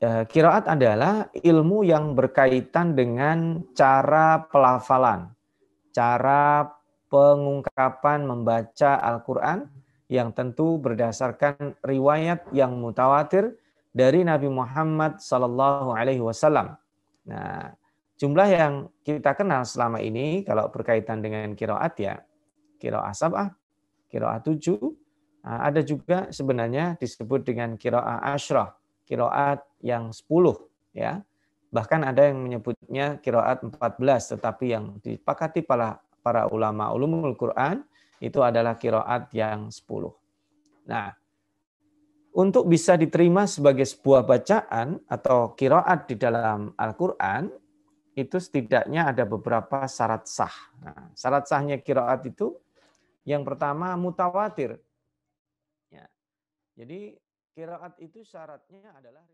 Eh, kiraat adalah ilmu yang berkaitan dengan cara pelafalan, cara pengungkapan membaca Al-Quran yang tentu berdasarkan riwayat yang mutawatir dari Nabi Muhammad Sallallahu Alaihi Wasallam. Nah, jumlah yang kita kenal selama ini kalau berkaitan dengan kiraat ya, kiraat sabah, kiraat tujuh, nah, ada juga sebenarnya disebut dengan kiraat ashrah kiroat yang 10 ya. Bahkan ada yang menyebutnya kiroat 14 tetapi yang dipakati para para ulama ulumul Quran itu adalah kiroat yang 10. Nah, untuk bisa diterima sebagai sebuah bacaan atau kiroat di dalam Al-Quran, itu setidaknya ada beberapa syarat sah. Nah, syarat sahnya kiroat itu yang pertama mutawatir. Ya. Jadi Kiraat itu syaratnya adalah